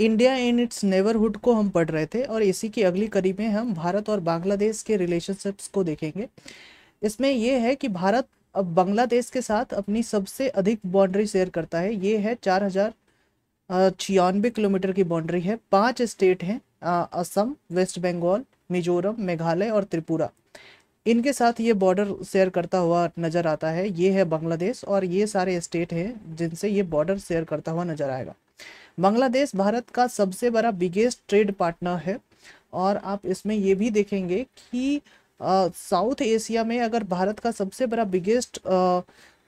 India in its neighbourhood को हम पढ़ रहे थे और इसी की अगली कड़ी में हम भारत और बांग्लादेश के रिलेशनशिप्स को देखेंगे इसमें यह है कि भारत अब बांग्लादेश के साथ अपनी सबसे अधिक बाउंड्री शेयर करता है ये है चार हज़ार छियानवे किलोमीटर की बाउंड्री है पांच स्टेट हैं असम वेस्ट बंगाल मिजोरम मेघालय और त्रिपुरा इनके साथ ये बॉर्डर शेयर करता हुआ नज़र आता है ये है बांग्लादेश और ये सारे स्टेट हैं जिनसे ये बॉर्डर शेयर करता हुआ नज़र आएगा बांग्लादेश भारत का सबसे बड़ा बिगेस्ट ट्रेड पार्टनर है और आप इसमें ये भी देखेंगे कि साउथ एशिया में अगर भारत का सबसे बड़ा बिगेस्ट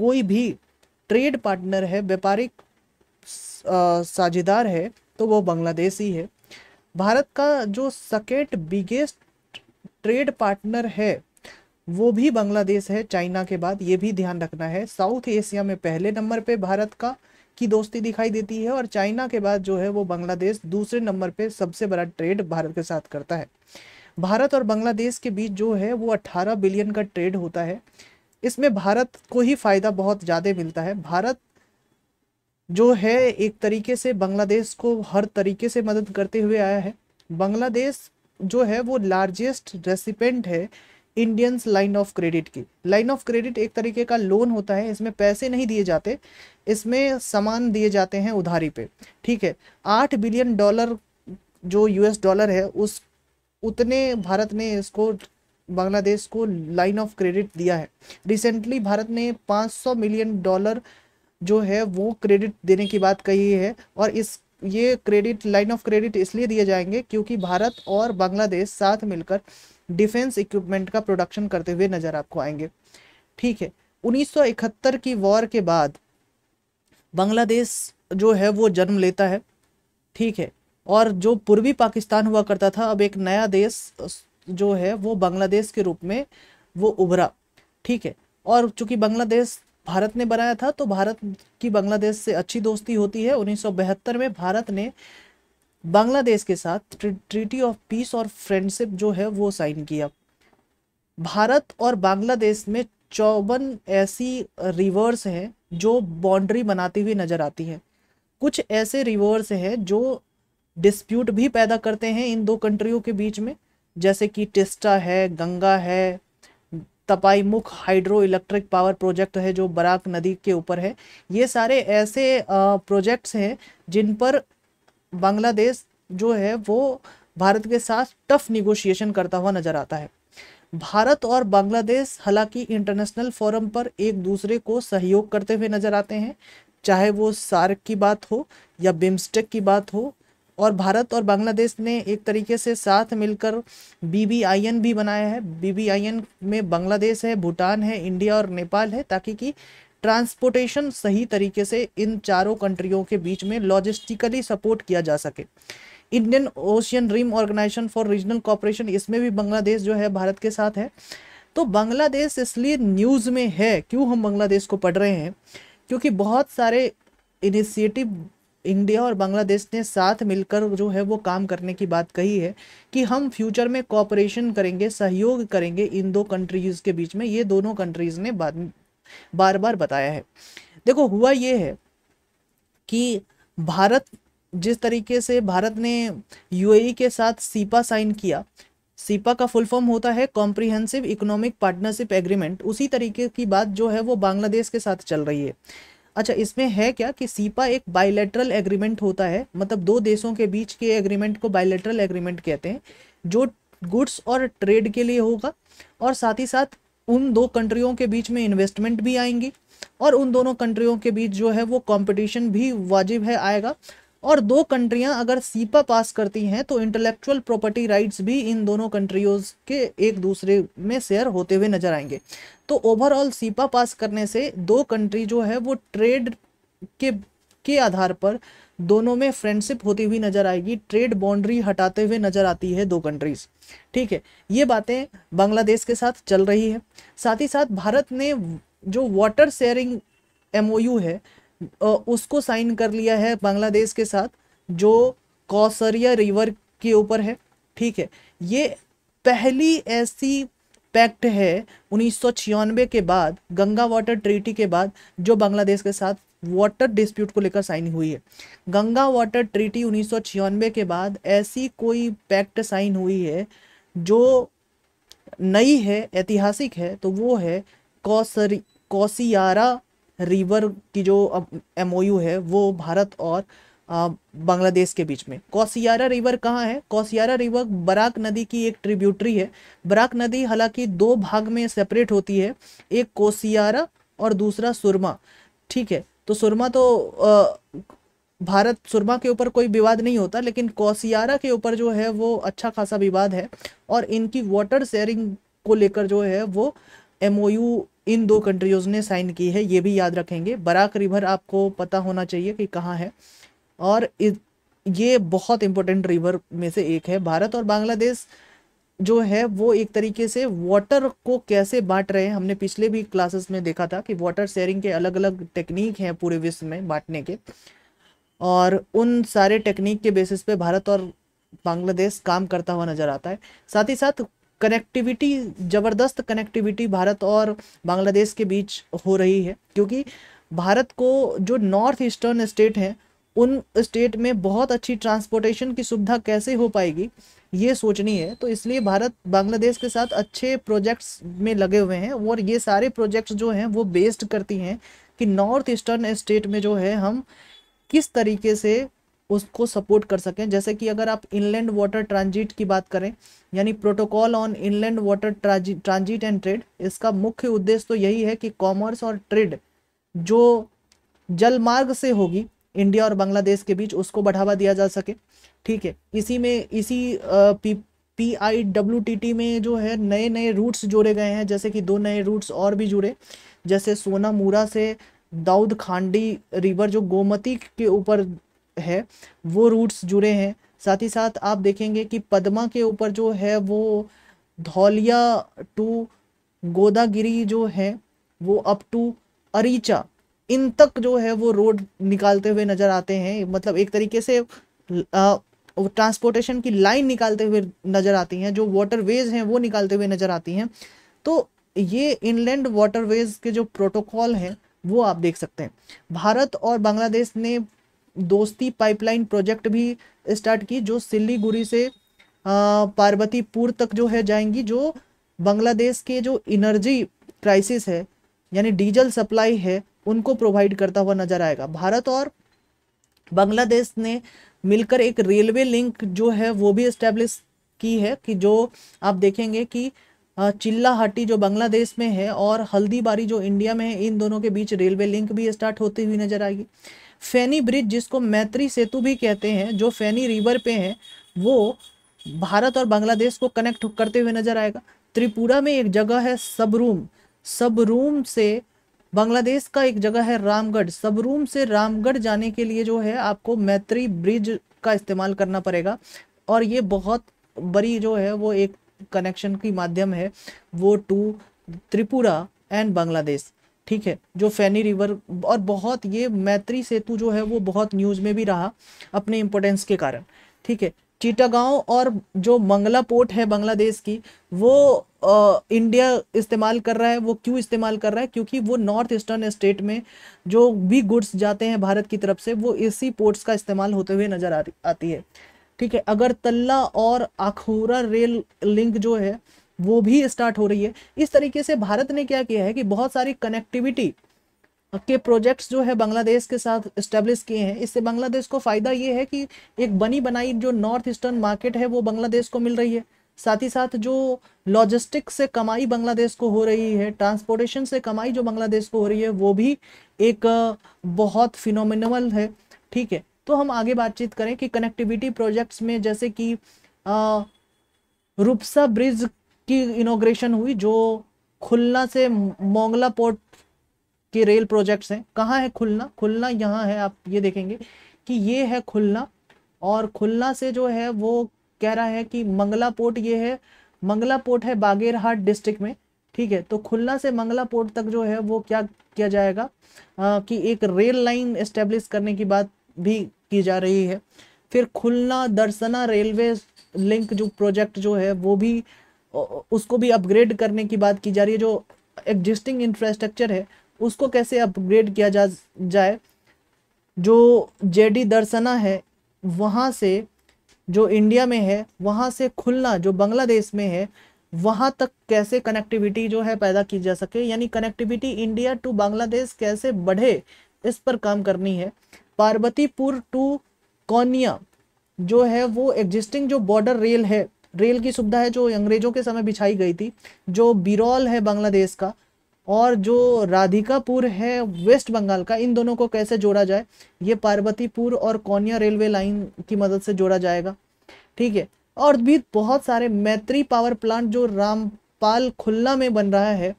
कोई भी ट्रेड पार्टनर है व्यापारिक साझेदार है तो वो बांग्लादेश ही है भारत का जो सकेट बिगेस्ट ट्रेड पार्टनर है वो भी बांग्लादेश है चाइना के बाद ये भी ध्यान रखना है साउथ एशिया में पहले नंबर पे भारत का की दोस्ती दिखाई देती है और चाइना के बाद जो है वो बांग्लादेश दूसरे नंबर पे सबसे बड़ा ट्रेड भारत के साथ करता है भारत और बांग्लादेश के बीच जो है वो 18 बिलियन का ट्रेड होता है इसमें भारत को ही फ़ायदा बहुत ज़्यादा मिलता है भारत जो है एक तरीके से बांग्लादेश को हर तरीके से मदद करते हुए आया है बांग्लादेश जो है वो लार्जेस्ट रेसिपेंट है इंडियंस लाइन ऑफ क्रेडिट की लाइन ऑफ क्रेडिट एक तरीके का लोन होता है इसमें पैसे नहीं दिए जाते इसमें सामान दिए जाते हैं उधारी पे ठीक है आठ बिलियन डॉलर जो यूएस डॉलर है उस उतने भारत ने इसको बांग्लादेश को लाइन ऑफ क्रेडिट दिया है रिसेंटली भारत ने 500 मिलियन डॉलर जो है वो क्रेडिट देने की बात कही है और इस ये क्रेडिट लाइन ऑफ क्रेडिट इसलिए दिए जाएंगे क्योंकि भारत और बांग्लादेश साथ मिलकर डिफेंस इक्विपमेंट का प्रोडक्शन करते हुए नजर आपको आएंगे ठीक है 1971 की वॉर के बाद बांग्लादेश जो है वो जन्म लेता है ठीक है और जो पूर्वी पाकिस्तान हुआ करता था अब एक नया देश जो है वो बांग्लादेश के रूप में वो उभरा ठीक है और चूंकि बांग्लादेश भारत ने बनाया था तो भारत की बांग्लादेश से अच्छी दोस्ती होती है उन्नीस में भारत ने बांग्लादेश के साथ ट्रीटी ऑफ पीस और फ्रेंडशिप जो है वो साइन किया भारत और बांग्लादेश में चौवन ऐसी रिवर्स हैं जो बाउंड्री बनाती हुई नज़र आती हैं कुछ ऐसे रिवर्स हैं जो डिस्प्यूट भी पैदा करते हैं इन दो कंट्रियों के बीच में जैसे कि टिस्टा है गंगा है Tipaimukh hydro electric power project है जो बराक नदी के ऊपर है ये सारे ऐसे प्रोजेक्ट्स हैं जिन पर बांग्लादेश जो है वो भारत के साथ टफ निगोशिएशन करता हुआ नजर आता है भारत और बांग्लादेश हालांकि इंटरनेशनल फोरम पर एक दूसरे को सहयोग करते हुए नजर आते हैं चाहे वो सार्क की बात हो या बिम्स्टेक की बात हो और भारत और बांग्लादेश ने एक तरीके से साथ मिलकर बीबीआईएन भी बनाया है बीबीआईएन में बांग्लादेश है भूटान है इंडिया और नेपाल है ताकि कि ट्रांसपोर्टेशन सही तरीके से इन चारों कंट्रियों के बीच में लॉजिस्टिकली सपोर्ट किया जा सके Indian Ocean rim organisation for regional cooperation इसमें भी बांग्लादेश जो है भारत के साथ है तो बांग्लादेश इसलिए न्यूज़ में है क्यों हम बांग्लादेश को पढ़ रहे हैं क्योंकि बहुत सारे इनिशिएटिव इंडिया और बांग्लादेश ने साथ मिलकर जो है वो काम करने की बात कही है कि हम फ्यूचर में कॉपरेशन करेंगे सहयोग करेंगे इन दो कंट्रीज़ के बीच में ये दोनों कंट्रीज़ ने बार बार बताया है देखो हुआ ये है कि भारत जिस तरीके से भारत ने यूएई e के साथ सीपा साइन किया सीपा का फुल फॉर्म होता है कॉम्प्रिहेंसिव इकोनॉमिक पार्टनरशिप एग्रीमेंट उसी तरीके की बात जो है वो बांग्लादेश के साथ चल रही है अच्छा इसमें है क्या कि सीपा एक बायलैटरल एग्रीमेंट होता है मतलब दो देशों के बीच के एग्रीमेंट को बायलैटरल एग्रीमेंट कहते हैं जो गुड्स और ट्रेड के लिए होगा और साथ ही साथ उन दो कंट्रियों के बीच में इन्वेस्टमेंट भी आएंगी और उन दोनों कंट्रियों के बीच जो है वो कंपटीशन भी वाजिब है आएगा और दो कंट्रियां अगर सीपा पास करती हैं तो इंटेलेक्चुअल प्रॉपर्टी राइट्स भी इन दोनों कंट्रियों के एक दूसरे में शेयर होते हुए नजर आएंगे तो ओवरऑल सीपा पास करने से दो कंट्री जो है वो ट्रेड के के आधार पर दोनों में फ्रेंडशिप होती हुई नजर आएगी ट्रेड बाउंड्री हटाते हुए नजर आती है दो कंट्रीज ठीक है ये बातें बांग्लादेश के साथ चल रही है साथ ही साथ भारत ने जो वाटर शेयरिंग एमओयू है उसको साइन कर लिया है बांग्लादेश के साथ जो कौसरिया रिवर के ऊपर है ठीक है ये पहली ऐसी पैक्ट है उन्नीस के बाद गंगा वाटर ट्रीटी के बाद जो बांग्लादेश के साथ वाटर डिस्प्यूट को लेकर साइन हुई है गंगा वाटर ट्रीटी उन्नीस के बाद ऐसी कोई पैक्ट साइन हुई है जो नई है ऐतिहासिक है तो वो है कौसरी कौसियारा रिवर की जो एम है वो भारत और बांग्लादेश के बीच में कौसियारा रिवर कहाँ है कौसियारा रिवर बराक नदी की एक ट्रिब्यूटरी है बराक नदी हालांकि दो भाग में सेपरेट होती है एक कोसियारा और दूसरा सुरमा ठीक है तो सुरमा तो भारत सुरमा के ऊपर कोई विवाद नहीं होता लेकिन कौसियारा के ऊपर जो है वो अच्छा खासा विवाद है और इनकी वाटर शेयरिंग को लेकर जो है वो एम इन दो कंट्रीज ने साइन की है ये भी याद रखेंगे बराक रिवर आपको पता होना चाहिए कि कहाँ है और ये बहुत इंपॉर्टेंट रिवर में से एक है भारत और बांग्लादेश जो है वो एक तरीके से वाटर को कैसे बांट रहे हैं हमने पिछले भी क्लासेस में देखा था कि वाटर शेयरिंग के अलग अलग टेक्निक हैं पूरे विश्व में बांटने के और उन सारे टेक्निक के बेसिस पे भारत और बांग्लादेश काम करता हुआ नजर आता है साथ ही साथ कनेक्टिविटी ज़बरदस्त कनेक्टिविटी भारत और बांग्लादेश के बीच हो रही है क्योंकि भारत को जो नॉर्थ ईस्टर्न स्टेट हैं उन स्टेट में बहुत अच्छी ट्रांसपोर्टेशन की सुविधा कैसे हो पाएगी ये सोचनी है तो इसलिए भारत बांग्लादेश के साथ अच्छे प्रोजेक्ट्स में लगे हुए हैं और ये सारे प्रोजेक्ट्स जो हैं वो बेस्ड करती हैं कि नॉर्थ ईस्टर्न स्टेट में जो है हम किस तरीके से उसको सपोर्ट कर सकें जैसे कि अगर आप इनलैंड वाटर ट्रांजिट की बात करें यानी protocol on inland water transit and trade इसका मुख्य उद्देश्य तो यही है कि कॉमर्स और ट्रेड जो जल मार्ग से होगी इंडिया और बांग्लादेश के बीच उसको बढ़ावा दिया जा सके ठीक है इसी में इसी P P I W T T में जो है नए नए रूट्स जोड़े गए हैं जैसे कि दो नए रूट्स और भी जुड़े जैसे सोनामूरा से दाऊद खांडी रिवर जो गोमती के ऊपर है वो रूट्स जुड़े हैं साथ ही साथ आप देखेंगे कि पदमा के ऊपर जो है वो धौलिया टू गोदागिरी जो है वो अप टू अरीचा इन तक जो है वो रोड निकालते हुए नजर आते हैं मतलब एक तरीके से ट्रांसपोर्टेशन की लाइन निकालते हुए नजर आती हैं जो वाटरवेज हैं वो निकालते हुए नजर आती हैं तो ये इनलैंड वाटरवेज के जो प्रोटोकॉल हैं वो आप देख सकते हैं भारत और बांग्लादेश ने दोस्ती पाइपलाइन प्रोजेक्ट भी स्टार्ट की जो सिल्लीगुड़ी से पार्वतीपुर तक जो है जाएंगी जो बांग्लादेश के जो इनर्जी क्राइसिस है यानी डीजल सप्लाई है उनको प्रोवाइड करता हुआ नजर आएगा भारत और बांग्लादेश ने मिलकर एक रेलवे लिंक जो है वो भी इस्टेब्लिश की है कि जो आप देखेंगे कि चिल्ला हट्टी जो बांग्लादेश में है और हल्दीबारी जो इंडिया में है इन दोनों के बीच रेलवे लिंक भी स्टार्ट होती हुई नजर आएगी फैनी ब्रिज जिसको मैत्री सेतु भी कहते हैं जो फैनी रिवर पे है वो भारत और बांग्लादेश को कनेक्ट करते हुए नजर आएगा त्रिपुरा में एक जगह है सबरूम सबरूम से बांग्लादेश का एक जगह है रामगढ़ सबरूम से रामगढ़ जाने के लिए जो है आपको मैत्री ब्रिज का इस्तेमाल करना पड़ेगा और ये बहुत बड़ी जो है वो एक कनेक्शन की माध्यम है वो टू त्रिपुरा एंड बांग्लादेश ठीक है जो फैनी रिवर और बहुत ये मैत्री सेतु जो है वो बहुत न्यूज़ में भी रहा अपने इम्पोर्टेंस के कारण ठीक है चीटागांव और जो मंगला पोर्ट है बांग्लादेश की वो इंडिया इस्तेमाल कर रहा है वो क्यों इस्तेमाल कर रहा है क्योंकि वो नॉर्थ ईस्टर्न स्टेट में जो भी गुड्स जाते हैं भारत की तरफ से वो इसी पोर्ट्स का इस्तेमाल होते हुए नज़र आती है ठीक है तल्ला और आखूरा रेल लिंक जो है वो भी स्टार्ट हो रही है इस तरीके से भारत ने क्या किया है कि बहुत सारी कनेक्टिविटी के प्रोजेक्ट्स जो है बांग्लादेश के साथ इस्टेब्लिश किए हैं इससे बांग्लादेश को फ़ायदा ये है कि एक बनी बनाई जो नॉर्थ ईस्टर्न मार्केट है वो बांग्लादेश को मिल रही है साथ ही साथ जो लॉजिस्टिक्स से कमाई बांग्लादेश को हो रही है ट्रांसपोर्टेशन से कमाई जो बांग्लादेश को हो रही है वो भी एक बहुत फिनोमिनल है ठीक है तो हम आगे बातचीत करें कि कनेक्टिविटी प्रोजेक्ट्स में जैसे कि रूपसा ब्रिज की इनोग्रेशन हुई जो खुलना से मोंगला पोर्ट के रेल प्रोजेक्ट्स हैं कहाँ है खुलना खुलना यहाँ है आप ये देखेंगे कि ये है खुलना और खुलना से जो है वो कह रहा है कि मंगला पोर्ट ये है मंगला पोर्ट है बागेरहाट डिस्ट्रिक्ट में ठीक है तो खुलना से मंगला पोर्ट तक जो है वो क्या किया जाएगा आ, कि एक रेल लाइन एस्टेब्लिश करने की बात भी की जा रही है फिर खुलना दर्शना रेलवे लिंक जो प्रोजेक्ट जो है वो भी उसको भी अपग्रेड करने की बात की जा रही है जो एग्जिस्टिंग इंफ्रास्ट्रक्चर है उसको कैसे अपग्रेड किया जा जाए जो जेडी दर्शना है वहाँ से जो इंडिया में है वहाँ से खुलना जो बांग्लादेश में है वहाँ तक कैसे कनेक्टिविटी जो है पैदा की जा सके यानी कनेक्टिविटी इंडिया टू बांग्लादेश कैसे बढ़े इस पर काम करनी है पार्वतीपुर टू कौनिया जो है वो एग्जिस्टिंग जो बॉर्डर रेल है रेल की सुविधा है जो अंग्रेजों के समय बिछाई गई थी जो बिरौल है बांग्लादेश का और जो राधिकापुर है वेस्ट बंगाल का इन दोनों को कैसे जोड़ा जाए ये पार्वतीपुर और कौनिया रेलवे लाइन की मदद से जोड़ा जाएगा ठीक है और भी बहुत सारे मैत्री पावर प्लांट जो रामपाल खुल्ला में बन रहा है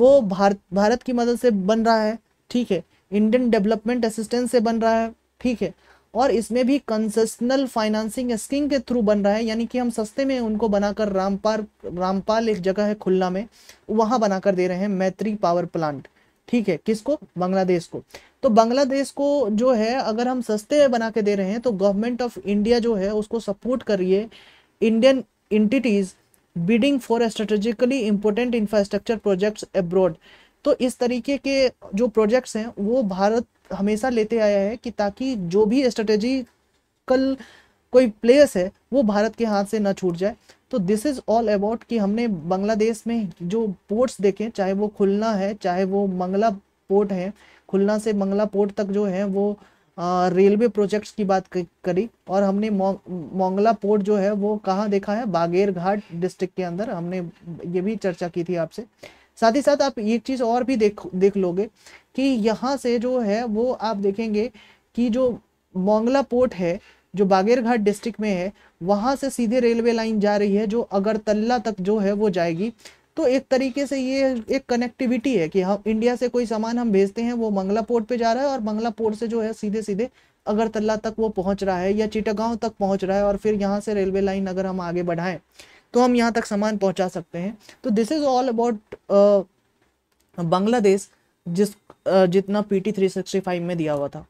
वो भारत भारत की मदद से बन रहा है ठीक है इंडियन डेवलपमेंट असिस्टेंस से बन रहा है ठीक है और इसमें भी कंसेशनल फाइनेंसिंग स्कीम के थ्रू बन रहा है यानी कि हम सस्ते में उनको बनाकर रामपाल रामपाल एक जगह है खुल्ला में वहां बनाकर दे रहे हैं मैत्री पावर प्लांट ठीक है किसको बांग्लादेश को तो बांग्लादेश को जो है अगर हम सस्ते में बना के दे रहे हैं तो गवर्नमेंट ऑफ इंडिया जो है उसको सपोर्ट करिए Indian entities bidding for strategically important infrastructure projects abroad तो इस तरीके के जो प्रोजेक्ट्स हैं वो भारत हमेशा लेते आया है कि ताकि जो भी स्ट्रेटेजी कल कोई प्लेयर्स है वो भारत के हाथ से ना छूट जाए तो दिस इज़ ऑल अबाउट कि हमने बांग्लादेश में जो पोर्ट्स देखे चाहे वो खुलना है चाहे वो मंगला पोर्ट है खुलना से मंगला पोर्ट तक जो है वो रेलवे प्रोजेक्ट्स की बात करी और हमने मंगला पोर्ट जो है वो कहाँ देखा है बागेर घाट डिस्ट्रिक्ट के अंदर हमने ये भी चर्चा की थी आपसे साथ ही साथ आप एक चीज़ और भी देख देख लोगे कि यहाँ से जो है वो आप देखेंगे कि जो मोंगला पोर्ट है जो बागेरघाट डिस्ट्रिक्ट में है वहां से सीधे रेलवे लाइन जा रही है जो अगरतला तक जो है वो जाएगी तो एक तरीके से ये एक कनेक्टिविटी है कि हम इंडिया से कोई सामान हम भेजते हैं वो मंगला पोर्ट पे जा रहा है और मंगला पोर्ट से जो है सीधे सीधे अगरतला तक वो पहुंच रहा है या चिटागांव तक पहुंच रहा है और फिर यहाँ से रेलवे लाइन अगर हम आगे बढ़ाएं तो हम यहाँ तक सामान पहुँचा सकते हैं तो this is all about Bangladesh जिस uh, जितना P T three sixty five में दिया हुआ था